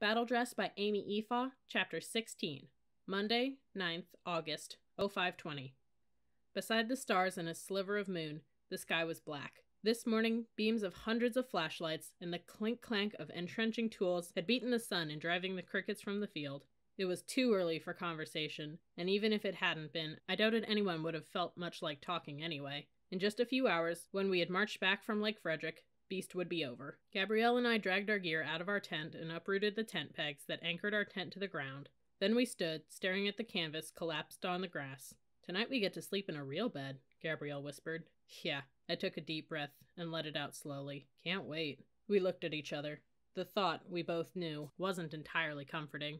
Battle Dress by Amy Efa, Chapter 16, Monday, 9th August, 0520. Beside the stars and a sliver of moon, the sky was black. This morning, beams of hundreds of flashlights and the clink clank of entrenching tools had beaten the sun in driving the crickets from the field. It was too early for conversation, and even if it hadn't been, I doubted anyone would have felt much like talking anyway. In just a few hours, when we had marched back from Lake Frederick, Beast would be over. Gabrielle and I dragged our gear out of our tent and uprooted the tent pegs that anchored our tent to the ground. Then we stood, staring at the canvas collapsed on the grass. Tonight we get to sleep in a real bed, Gabrielle whispered. Yeah. I took a deep breath and let it out slowly. Can't wait. We looked at each other. The thought, we both knew, wasn't entirely comforting.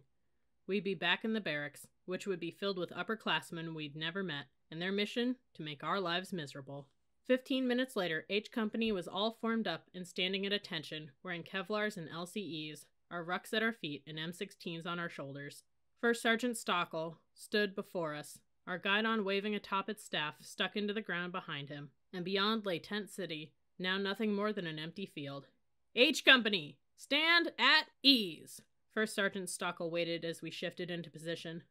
We'd be back in the barracks, which would be filled with upperclassmen we'd never met, and their mission to make our lives miserable. Fifteen minutes later, H Company was all formed up and standing at attention, wearing Kevlars and LCEs, our rucks at our feet and M16s on our shoulders. First Sergeant Stockel stood before us, our guide on waving atop its staff stuck into the ground behind him, and beyond lay Tent City, now nothing more than an empty field. H Company, stand at ease! First Sergeant Stockel waited as we shifted into position.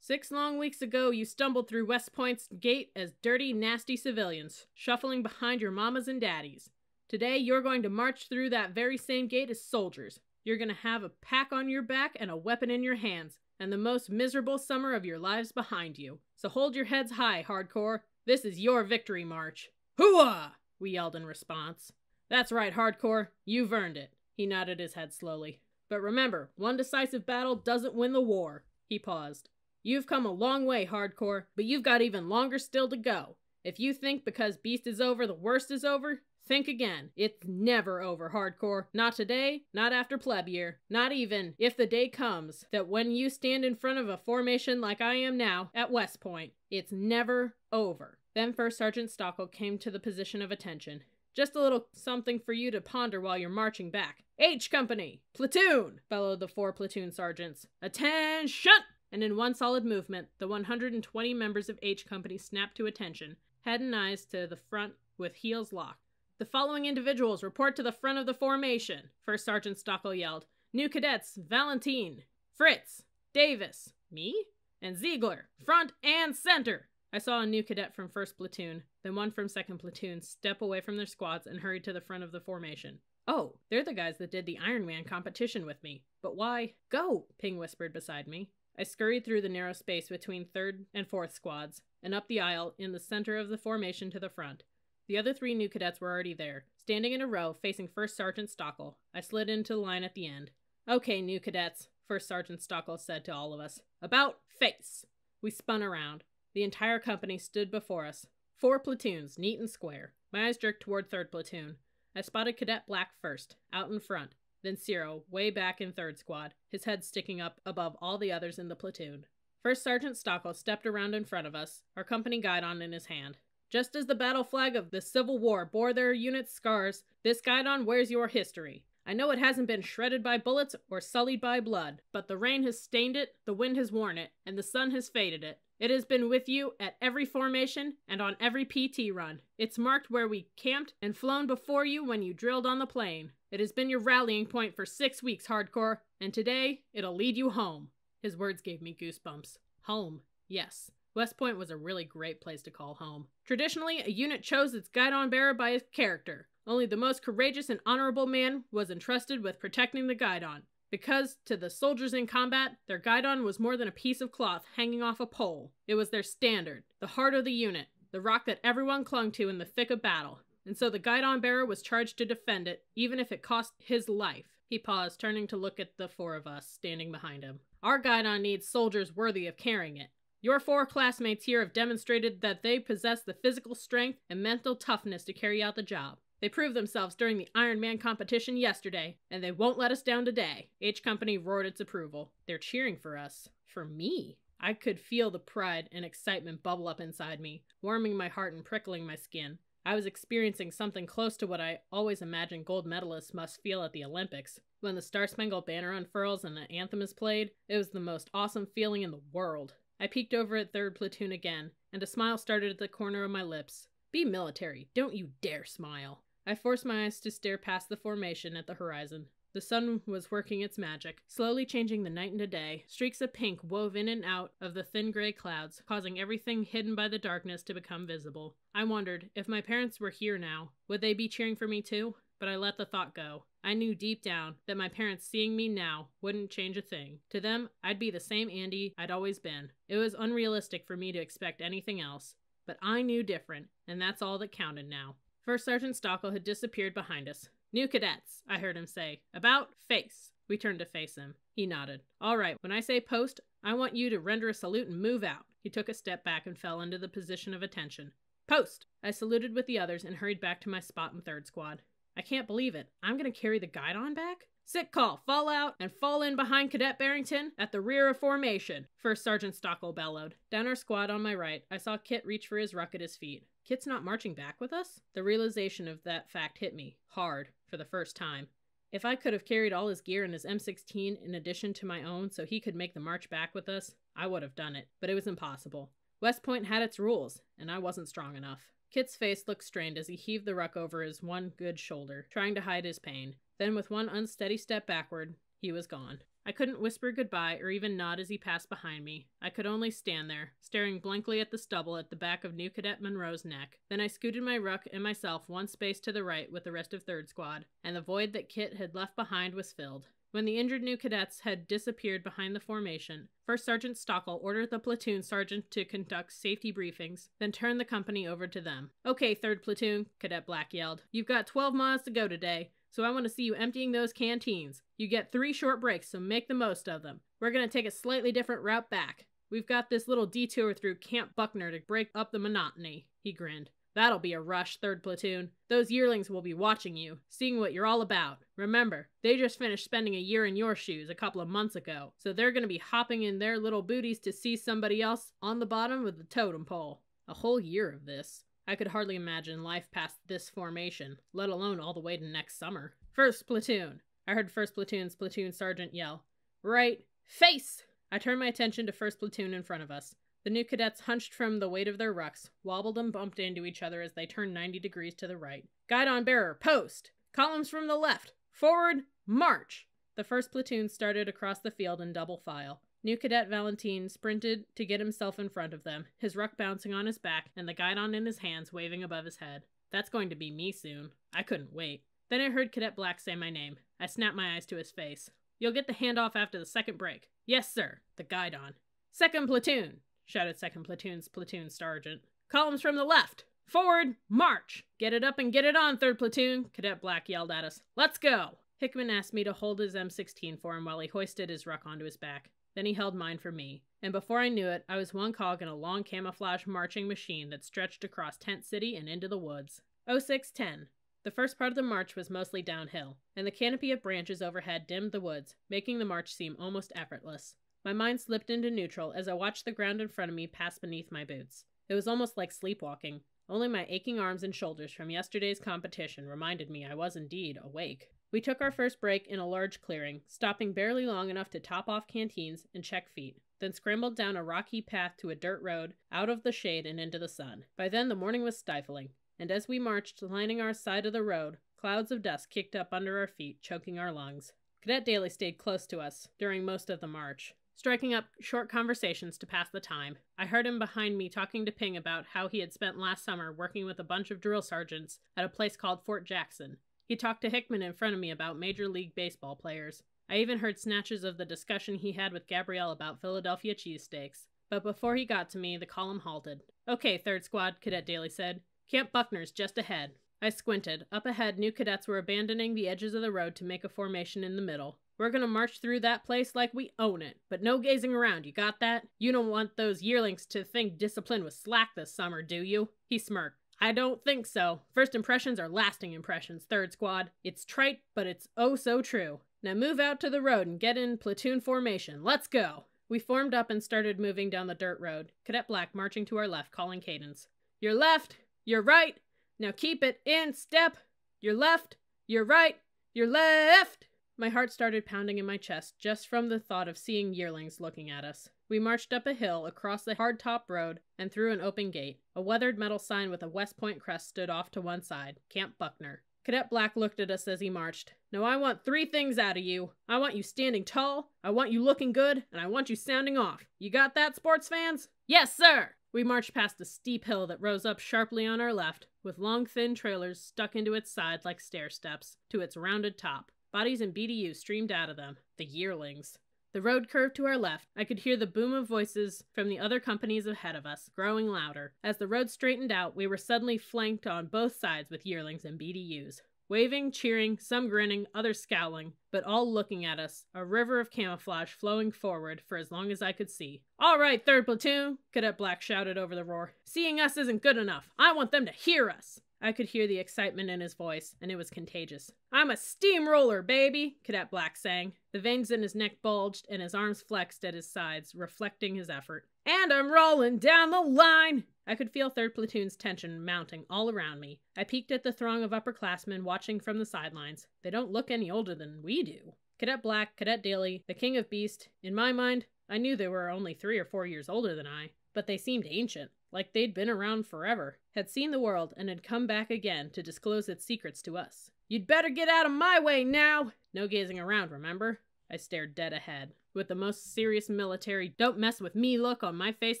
Six long weeks ago, you stumbled through West Point's gate as dirty, nasty civilians, shuffling behind your mamas and daddies. Today, you're going to march through that very same gate as soldiers. You're going to have a pack on your back and a weapon in your hands, and the most miserable summer of your lives behind you. So hold your heads high, Hardcore. This is your victory march. Hooah! We yelled in response. That's right, Hardcore. You've earned it. He nodded his head slowly. But remember, one decisive battle doesn't win the war. He paused. You've come a long way, Hardcore, but you've got even longer still to go. If you think because Beast is over, the worst is over, think again. It's never over, Hardcore. Not today, not after pleb year, not even if the day comes that when you stand in front of a formation like I am now at West Point, it's never over. Then First Sergeant Stockel came to the position of attention. Just a little something for you to ponder while you're marching back. H Company! Platoon! bellowed the four platoon sergeants. Attention! and in one solid movement, the 120 members of H Company snapped to attention, head and eyes to the front with heels locked. The following individuals report to the front of the formation, First Sergeant Stockel yelled. New cadets Valentine, Fritz, Davis, me, and Ziegler, front and center. I saw a new cadet from 1st Platoon, then one from 2nd Platoon step away from their squads and hurry to the front of the formation. Oh, they're the guys that did the Iron Man competition with me. But why? Go, Ping whispered beside me. I scurried through the narrow space between third and fourth squads and up the aisle in the center of the formation to the front. The other three new cadets were already there, standing in a row facing First Sergeant Stockel. I slid into line at the end. Okay, new cadets, First Sergeant Stockel said to all of us. About face! We spun around. The entire company stood before us. Four platoons, neat and square. My eyes jerked toward third platoon. I spotted Cadet Black first, out in front, then Ciro, way back in third squad, his head sticking up above all the others in the platoon. First Sergeant Stockel stepped around in front of us, our company guidon in his hand. Just as the battle flag of the Civil War bore their unit's scars, this guidon wears your history. I know it hasn't been shredded by bullets or sullied by blood, but the rain has stained it, the wind has worn it, and the sun has faded it. It has been with you at every formation and on every PT run. It's marked where we camped and flown before you when you drilled on the plane. It has been your rallying point for six weeks, Hardcore, and today it'll lead you home. His words gave me goosebumps. Home, yes. West Point was a really great place to call home. Traditionally, a unit chose its guidon bearer by his character. Only the most courageous and honorable man was entrusted with protecting the guidon. Because, to the soldiers in combat, their guidon was more than a piece of cloth hanging off a pole. It was their standard, the heart of the unit, the rock that everyone clung to in the thick of battle. And so the guidon bearer was charged to defend it, even if it cost his life. He paused, turning to look at the four of us standing behind him. Our guidon needs soldiers worthy of carrying it. Your four classmates here have demonstrated that they possess the physical strength and mental toughness to carry out the job. They proved themselves during the Iron Man competition yesterday, and they won't let us down today. H Company roared its approval. They're cheering for us. For me. I could feel the pride and excitement bubble up inside me, warming my heart and prickling my skin. I was experiencing something close to what I always imagined gold medalists must feel at the Olympics. When the Star Spangled Banner unfurls and the anthem is played, it was the most awesome feeling in the world. I peeked over at third platoon again, and a smile started at the corner of my lips. Be military, don't you dare smile. I forced my eyes to stare past the formation at the horizon. The sun was working its magic, slowly changing the night into day. Streaks of pink wove in and out of the thin gray clouds, causing everything hidden by the darkness to become visible. I wondered if my parents were here now, would they be cheering for me too? But I let the thought go. I knew deep down that my parents seeing me now wouldn't change a thing. To them, I'd be the same Andy I'd always been. It was unrealistic for me to expect anything else. But I knew different, and that's all that counted now. First Sergeant Stockel had disappeared behind us. New cadets, I heard him say. About face. We turned to face him. He nodded. All right, when I say post, I want you to render a salute and move out. He took a step back and fell into the position of attention. Post! I saluted with the others and hurried back to my spot in third squad. I can't believe it. I'm gonna carry the guide on back? Sick call, fall out, and fall in behind Cadet Barrington at the rear of formation, First Sergeant Stockel bellowed. Down our squad on my right, I saw Kit reach for his ruck at his feet. Kit's not marching back with us? The realization of that fact hit me, hard, for the first time. If I could have carried all his gear and his M16 in addition to my own so he could make the march back with us, I would have done it, but it was impossible. West Point had its rules, and I wasn't strong enough. Kit's face looked strained as he heaved the ruck over his one good shoulder, trying to hide his pain. Then, with one unsteady step backward, he was gone. I couldn't whisper goodbye or even nod as he passed behind me. I could only stand there, staring blankly at the stubble at the back of New Cadet Monroe's neck. Then I scooted my ruck and myself one space to the right with the rest of Third Squad, and the void that Kit had left behind was filled. When the injured new cadets had disappeared behind the formation, First Sergeant Stockel ordered the platoon sergeant to conduct safety briefings, then turned the company over to them. Okay, 3rd Platoon, Cadet Black yelled. You've got 12 miles to go today so I want to see you emptying those canteens. You get three short breaks, so make the most of them. We're going to take a slightly different route back. We've got this little detour through Camp Buckner to break up the monotony, he grinned. That'll be a rush, 3rd Platoon. Those yearlings will be watching you, seeing what you're all about. Remember, they just finished spending a year in your shoes a couple of months ago, so they're going to be hopping in their little booties to see somebody else on the bottom of the totem pole. A whole year of this. I could hardly imagine life past this formation, let alone all the way to next summer. First platoon. I heard first platoon's platoon sergeant yell, Right, face! I turned my attention to first platoon in front of us. The new cadets hunched from the weight of their rucks, wobbled and bumped into each other as they turned 90 degrees to the right. Guide on bearer, post! Columns from the left! Forward, march! The first platoon started across the field in double file. New cadet Valentine sprinted to get himself in front of them, his ruck bouncing on his back and the guidon in his hands waving above his head. That's going to be me soon. I couldn't wait. Then I heard Cadet Black say my name. I snapped my eyes to his face. You'll get the handoff after the second break. Yes, sir. The guidon. Second platoon, shouted second platoon's platoon sergeant. Columns from the left. Forward, march. Get it up and get it on, third platoon, Cadet Black yelled at us. Let's go. Hickman asked me to hold his M16 for him while he hoisted his ruck onto his back. Then he held mine for me, and before I knew it, I was one cog in a long camouflage marching machine that stretched across Tent City and into the woods. 0610. The first part of the march was mostly downhill, and the canopy of branches overhead dimmed the woods, making the march seem almost effortless. My mind slipped into neutral as I watched the ground in front of me pass beneath my boots. It was almost like sleepwalking. Only my aching arms and shoulders from yesterday's competition reminded me I was indeed awake. We took our first break in a large clearing, stopping barely long enough to top off canteens and check feet, then scrambled down a rocky path to a dirt road, out of the shade and into the sun. By then, the morning was stifling, and as we marched, lining our side of the road, clouds of dust kicked up under our feet, choking our lungs. Cadet Daly stayed close to us during most of the march, striking up short conversations to pass the time. I heard him behind me talking to Ping about how he had spent last summer working with a bunch of drill sergeants at a place called Fort Jackson, he talked to Hickman in front of me about Major League Baseball players. I even heard snatches of the discussion he had with Gabrielle about Philadelphia cheesesteaks. But before he got to me, the column halted. Okay, third squad, Cadet Daly said. Camp Buckner's just ahead. I squinted. Up ahead, new cadets were abandoning the edges of the road to make a formation in the middle. We're gonna march through that place like we own it, but no gazing around, you got that? You don't want those yearlings to think discipline was slack this summer, do you? He smirked. I don't think so. First impressions are lasting impressions, Third Squad. It's trite, but it's oh so true. Now move out to the road and get in platoon formation. Let's go! We formed up and started moving down the dirt road, Cadet Black marching to our left, calling cadence. Your left, your right, now keep it in step. Your left, your right, your left! My heart started pounding in my chest just from the thought of seeing yearlings looking at us. We marched up a hill, across the hard top road, and through an open gate. A weathered metal sign with a West Point crest stood off to one side Camp Buckner. Cadet Black looked at us as he marched. Now I want three things out of you. I want you standing tall, I want you looking good, and I want you sounding off. You got that, sports fans? Yes, sir! We marched past a steep hill that rose up sharply on our left, with long thin trailers stuck into its side like stair steps, to its rounded top. Bodies in BDU streamed out of them. The yearlings. The road curved to our left. I could hear the boom of voices from the other companies ahead of us, growing louder. As the road straightened out, we were suddenly flanked on both sides with yearlings and BDUs. Waving, cheering, some grinning, others scowling, but all looking at us, a river of camouflage flowing forward for as long as I could see. All right, third platoon, Cadet Black shouted over the roar. Seeing us isn't good enough. I want them to hear us. I could hear the excitement in his voice, and it was contagious. I'm a steamroller, baby, Cadet Black sang. The veins in his neck bulged, and his arms flexed at his sides, reflecting his effort. And I'm rolling down the line! I could feel 3rd Platoon's tension mounting all around me. I peeked at the throng of upperclassmen watching from the sidelines. They don't look any older than we do. Cadet Black, Cadet Daly, the King of Beast, in my mind, I knew they were only three or four years older than I but they seemed ancient, like they'd been around forever, had seen the world, and had come back again to disclose its secrets to us. You'd better get out of my way now! No gazing around, remember? I stared dead ahead, with the most serious military don't mess with me look on my face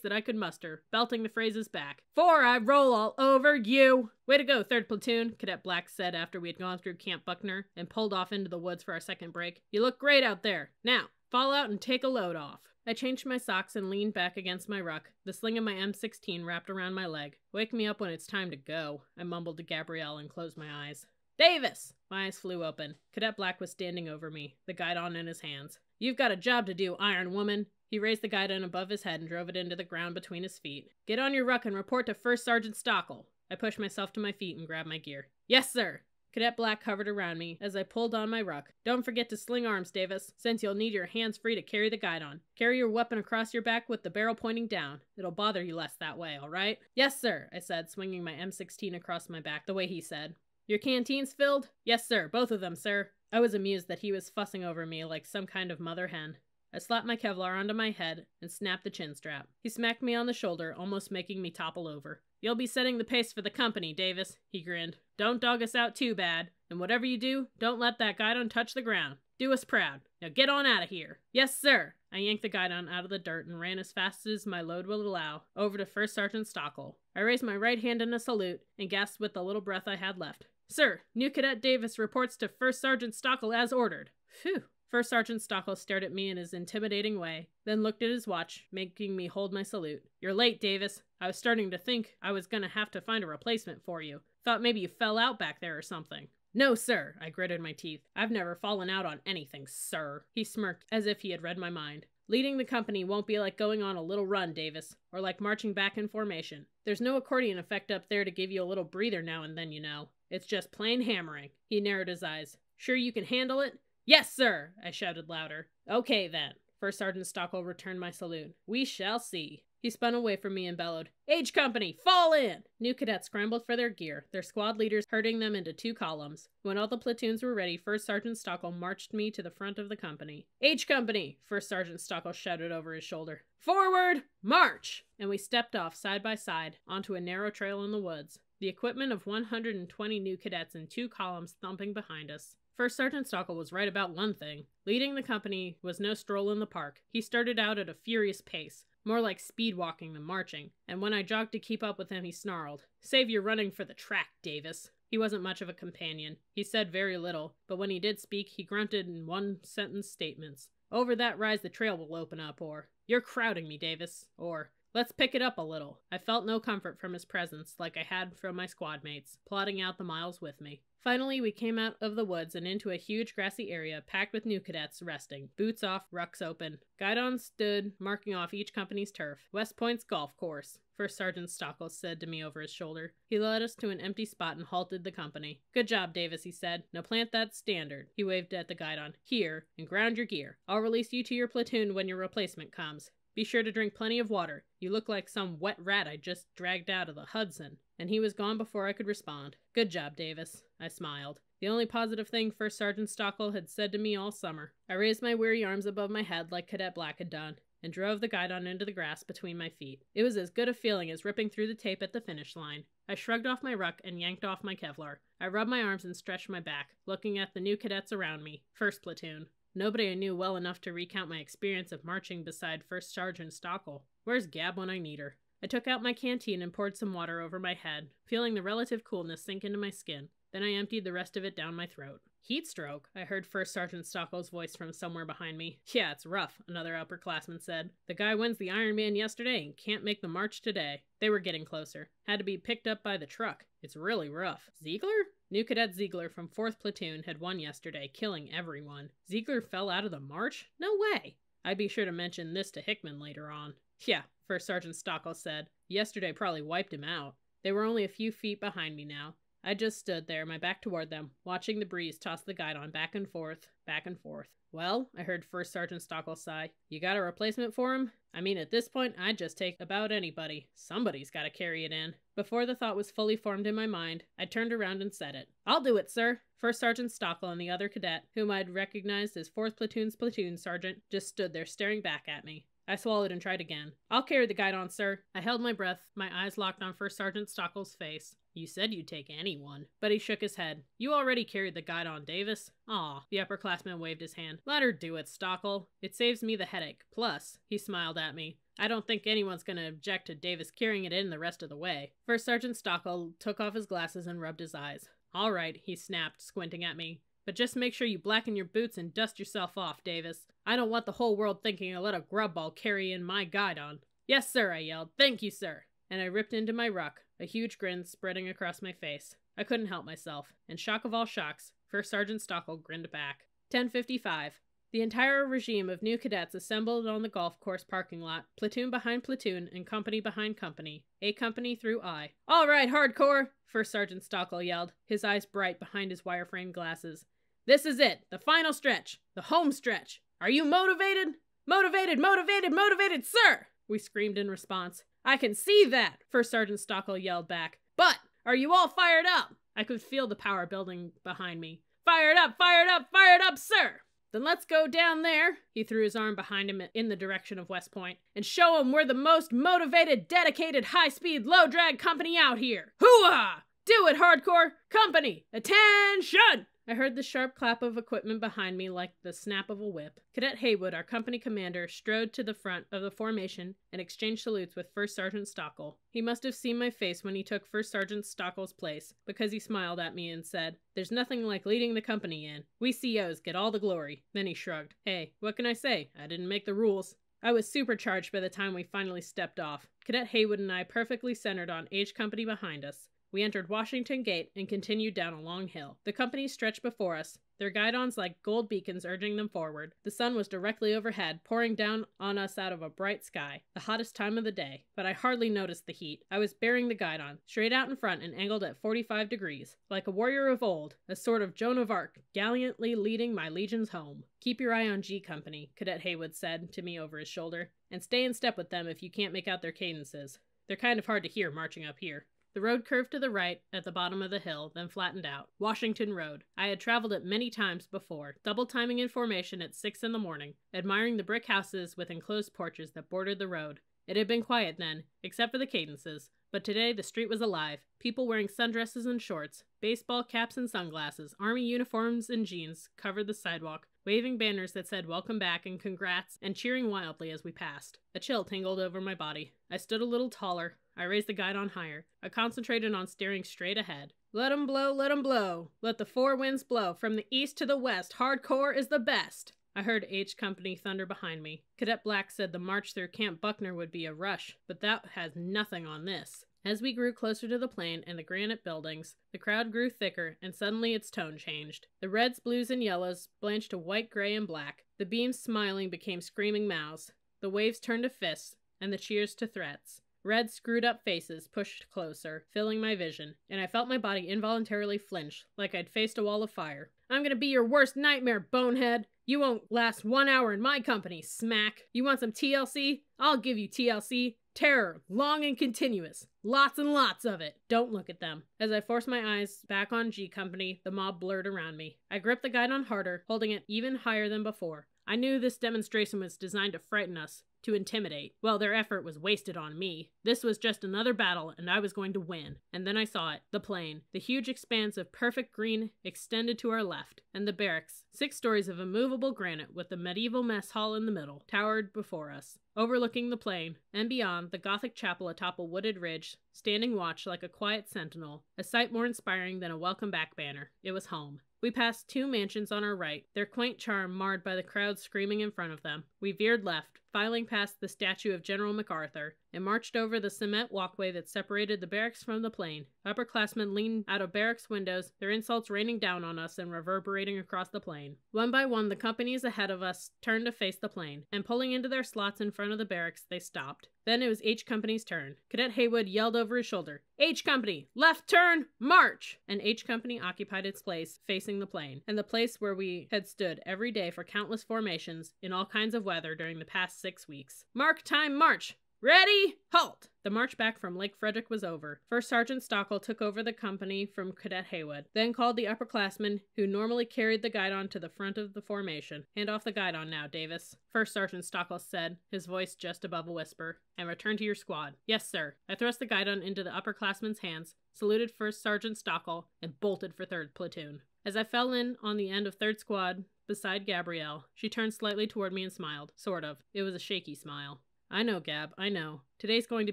that I could muster, belting the phrases back. For I roll all over you! Way to go, 3rd Platoon, Cadet Black said after we had gone through Camp Buckner and pulled off into the woods for our second break. You look great out there. Now, fall out and take a load off. I changed my socks and leaned back against my ruck, the sling of my M16 wrapped around my leg. Wake me up when it's time to go, I mumbled to Gabrielle and closed my eyes. Davis! My eyes flew open. Cadet Black was standing over me, the guidon in his hands. You've got a job to do, Iron Woman. He raised the guidon above his head and drove it into the ground between his feet. Get on your ruck and report to First Sergeant Stockle. I pushed myself to my feet and grabbed my gear. Yes, sir! Cadet Black hovered around me as I pulled on my ruck. Don't forget to sling arms, Davis, since you'll need your hands free to carry the guide on. Carry your weapon across your back with the barrel pointing down. It'll bother you less that way, all right? Yes, sir, I said, swinging my M16 across my back the way he said. Your canteens filled? Yes, sir, both of them, sir. I was amused that he was fussing over me like some kind of mother hen. I slapped my Kevlar onto my head and snapped the chin strap. He smacked me on the shoulder, almost making me topple over. You'll be setting the pace for the company, Davis, he grinned. Don't dog us out too bad. And whatever you do, don't let that guidon touch the ground. Do us proud. Now get on out of here. Yes, sir. I yanked the guidon out of the dirt and ran as fast as my load would allow over to First Sergeant Stockel. I raised my right hand in a salute and gasped with the little breath I had left. Sir, new cadet Davis reports to First Sergeant Stockel as ordered. Phew. First Sergeant Stockel stared at me in his intimidating way, then looked at his watch, making me hold my salute. You're late, Davis. I was starting to think I was going to have to find a replacement for you. Thought maybe you fell out back there or something. No, sir, I gritted my teeth. I've never fallen out on anything, sir. He smirked as if he had read my mind. Leading the company won't be like going on a little run, Davis, or like marching back in formation. There's no accordion effect up there to give you a little breather now and then, you know. It's just plain hammering. He narrowed his eyes. Sure you can handle it? Yes, sir, I shouted louder. Okay, then. First Sergeant Stockwell returned my saloon. We shall see. He spun away from me and bellowed, Age Company, fall in! New cadets scrambled for their gear, their squad leaders herding them into two columns. When all the platoons were ready, First Sergeant Stockwell marched me to the front of the company. Age Company! First Sergeant Stockwell shouted over his shoulder. Forward! March! And we stepped off side by side onto a narrow trail in the woods the equipment of 120 new cadets in two columns thumping behind us. First Sergeant Stockel was right about one thing. Leading the company was no stroll in the park. He started out at a furious pace, more like speed walking than marching, and when I jogged to keep up with him, he snarled, Save your running for the track, Davis. He wasn't much of a companion. He said very little, but when he did speak, he grunted in one sentence statements. Over that rise, the trail will open up, or, You're crowding me, Davis, or, Let's pick it up a little. I felt no comfort from his presence like I had from my squad mates, plodding out the miles with me. Finally, we came out of the woods and into a huge grassy area packed with new cadets resting, boots off, rucks open. Guidon stood, marking off each company's turf. West Point's golf course, First Sergeant Stockles said to me over his shoulder. He led us to an empty spot and halted the company. Good job, Davis, he said. Now plant that standard, he waved at the Guidon, here, and ground your gear. I'll release you to your platoon when your replacement comes. Be sure to drink plenty of water. You look like some wet rat I just dragged out of the Hudson. And he was gone before I could respond. Good job, Davis. I smiled. The only positive thing First Sergeant Stockel had said to me all summer. I raised my weary arms above my head like Cadet Black had done, and drove the guidon into the grass between my feet. It was as good a feeling as ripping through the tape at the finish line. I shrugged off my ruck and yanked off my Kevlar. I rubbed my arms and stretched my back, looking at the new cadets around me. First platoon. Nobody I knew well enough to recount my experience of marching beside First Sergeant Stockel. Where's Gab when I need her? I took out my canteen and poured some water over my head, feeling the relative coolness sink into my skin. Then I emptied the rest of it down my throat. Heat stroke, I heard First Sergeant Stockel's voice from somewhere behind me. Yeah, it's rough, another upperclassman said. The guy wins the Iron Man yesterday and can't make the march today. They were getting closer. Had to be picked up by the truck. It's really rough. Ziegler? New Cadet Ziegler from 4th Platoon had won yesterday, killing everyone. Ziegler fell out of the march? No way! I'd be sure to mention this to Hickman later on. Yeah, First Sergeant Stockel said. Yesterday probably wiped him out. They were only a few feet behind me now. I just stood there, my back toward them, watching the breeze toss the guidon back and forth, back and forth. Well, I heard First Sergeant Stockel sigh. You got a replacement for him? I mean, at this point, I'd just take about anybody. Somebody's got to carry it in. Before the thought was fully formed in my mind, I turned around and said it. I'll do it, sir. First Sergeant Stockel and the other cadet, whom I'd recognized as 4th Platoon's platoon sergeant, just stood there staring back at me. I swallowed and tried again. I'll carry the guide on, sir. I held my breath, my eyes locked on First Sergeant Stockel's face. You said you'd take anyone. But he shook his head. You already carried the guide on, Davis. Aw. The upperclassman waved his hand. Let her do it, Stockel. It saves me the headache. Plus, he smiled at me. I don't think anyone's going to object to Davis carrying it in the rest of the way. First Sergeant Stockel took off his glasses and rubbed his eyes. All right, he snapped, squinting at me. But just make sure you blacken your boots and dust yourself off, Davis. I don't want the whole world thinking I let a grubball carry in my guide on. Yes, sir, I yelled. Thank you, sir and I ripped into my ruck, a huge grin spreading across my face. I couldn't help myself, and shock of all shocks, First Sergeant Stockel grinned back. 1055. The entire regime of new cadets assembled on the golf course parking lot, platoon behind platoon and company behind company, A company through I. All right, hardcore! First Sergeant Stockel yelled, his eyes bright behind his wireframe glasses. This is it, the final stretch, the home stretch. Are you motivated? Motivated, motivated, motivated, sir! We screamed in response. I can see that, First Sergeant Stockel yelled back. But are you all fired up? I could feel the power building behind me. Fired up, fired up, fired up, sir! Then let's go down there, he threw his arm behind him in the direction of West Point, and show 'em we're the most motivated, dedicated, high speed, low drag company out here. Hooah! Do it, hardcore! Company! Attention! I heard the sharp clap of equipment behind me like the snap of a whip. Cadet Haywood, our company commander, strode to the front of the formation and exchanged salutes with First Sergeant Stockel. He must have seen my face when he took First Sergeant Stockel's place, because he smiled at me and said, There's nothing like leading the company in. We COs get all the glory. Then he shrugged. Hey, what can I say? I didn't make the rules. I was supercharged by the time we finally stepped off. Cadet Haywood and I perfectly centered on H Company behind us. We entered Washington Gate and continued down a long hill. The company stretched before us, their guidons like gold beacons urging them forward. The sun was directly overhead, pouring down on us out of a bright sky, the hottest time of the day, but I hardly noticed the heat. I was bearing the guidon, straight out in front and angled at 45 degrees, like a warrior of old, a sort of Joan of Arc, gallantly leading my legions home. Keep your eye on G Company, Cadet Haywood said to me over his shoulder, and stay in step with them if you can't make out their cadences. They're kind of hard to hear marching up here. The road curved to the right at the bottom of the hill, then flattened out. Washington Road. I had traveled it many times before, double timing in formation at six in the morning, admiring the brick houses with enclosed porches that bordered the road. It had been quiet then, except for the cadences, but today the street was alive. People wearing sundresses and shorts, baseball caps and sunglasses, army uniforms and jeans covered the sidewalk, waving banners that said welcome back and congrats, and cheering wildly as we passed. A chill tingled over my body. I stood a little taller. I raised the guide on higher. I concentrated on staring straight ahead. Let 'em blow, let 'em blow. Let the four winds blow. From the east to the west, hardcore is the best. I heard H Company thunder behind me. Cadet Black said the march through Camp Buckner would be a rush, but that has nothing on this. As we grew closer to the plane and the granite buildings, the crowd grew thicker, and suddenly its tone changed. The reds, blues, and yellows blanched to white, gray, and black. The beams smiling became screaming mouths. The waves turned to fists, and the cheers to threats. Red, screwed up faces pushed closer, filling my vision, and I felt my body involuntarily flinch, like I'd faced a wall of fire. I'm gonna be your worst nightmare, bonehead! You won't last one hour in my company, smack! You want some TLC? I'll give you TLC! Terror, long and continuous. Lots and lots of it. Don't look at them. As I forced my eyes back on G Company, the mob blurred around me. I gripped the guidon harder, holding it even higher than before. I knew this demonstration was designed to frighten us, to intimidate. Well, their effort was wasted on me. This was just another battle, and I was going to win. And then I saw it the plain, the huge expanse of perfect green extended to our left, and the barracks, six stories of immovable granite with the medieval mess hall in the middle, towered before us. Overlooking the plain, and beyond, the Gothic chapel atop a wooded ridge, standing watch like a quiet sentinel, a sight more inspiring than a welcome back banner. It was home. We passed two mansions on our right, their quaint charm marred by the crowd screaming in front of them. We veered left, filing past the statue of General MacArthur, and marched over the cement walkway that separated the barracks from the plain. Upperclassmen leaned out of barracks windows, their insults raining down on us and reverberating across the plain. One by one, the companies ahead of us turned to face the plain, and pulling into their slots in front of the barracks, they stopped. Then it was H Company's turn. Cadet Haywood yelled over his shoulder, H Company, left turn, march! And H Company occupied its place, facing the plain, and the place where we had stood every day for countless formations, in all kinds of weather during the past six weeks. Mark time march. Ready? Halt! The march back from Lake Frederick was over. First Sergeant Stockel took over the company from Cadet Haywood, then called the upperclassmen, who normally carried the guidon to the front of the formation. Hand off the guidon now, Davis, First Sergeant Stockel said, his voice just above a whisper, and return to your squad. Yes, sir. I thrust the guidon into the upperclassmen's hands, saluted First Sergeant Stockel, and bolted for Third Platoon. As I fell in on the end of third squad, beside Gabrielle. She turned slightly toward me and smiled. Sort of. It was a shaky smile. I know, Gab, I know. Today's going to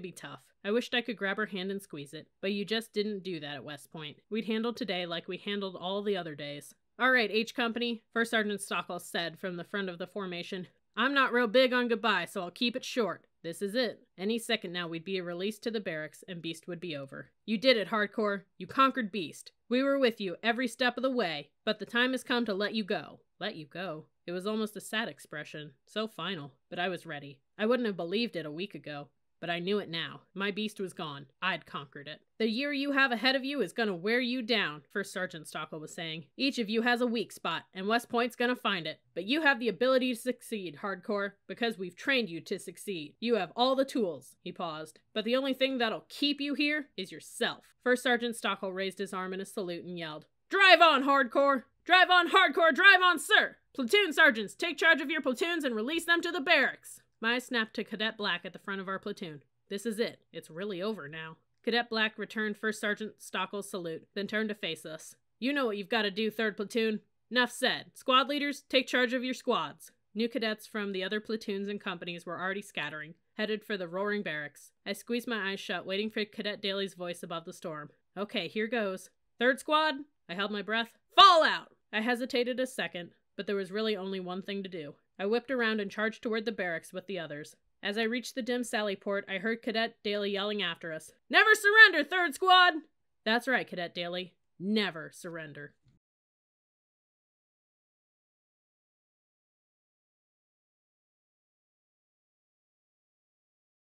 be tough. I wished I could grab her hand and squeeze it, but you just didn't do that at West Point. We'd handled today like we handled all the other days. All right, H Company, First Sergeant Stockall said from the front of the formation. I'm not real big on goodbye, so I'll keep it short. This is it. Any second now, we'd be released to the barracks and Beast would be over. You did it, Hardcore. You conquered Beast. We were with you every step of the way, but the time has come to let you go. Let you go? It was almost a sad expression, so final, but I was ready. I wouldn't have believed it a week ago. But I knew it now. My beast was gone. I'd conquered it. The year you have ahead of you is gonna wear you down, First Sergeant Stockel was saying. Each of you has a weak spot, and West Point's gonna find it. But you have the ability to succeed, Hardcore, because we've trained you to succeed. You have all the tools, he paused. But the only thing that'll keep you here is yourself. First Sergeant Stockel raised his arm in a salute and yelled, Drive on, Hardcore! Drive on, Hardcore! Drive on, sir! Platoon sergeants, take charge of your platoons and release them to the barracks! Maya snapped to Cadet Black at the front of our platoon. This is it. It's really over now. Cadet Black returned First Sergeant Stockel's salute, then turned to face us. You know what you've got to do, 3rd Platoon. Nuff said. Squad leaders, take charge of your squads. New cadets from the other platoons and companies were already scattering, headed for the roaring barracks. I squeezed my eyes shut, waiting for Cadet Daly's voice above the storm. Okay, here goes. Third squad? I held my breath. Fallout! I hesitated a second, but there was really only one thing to do. I whipped around and charged toward the barracks with the others. As I reached the dim sally port, I heard Cadet Daly yelling after us Never surrender, Third Squad! That's right, Cadet Daly. Never surrender.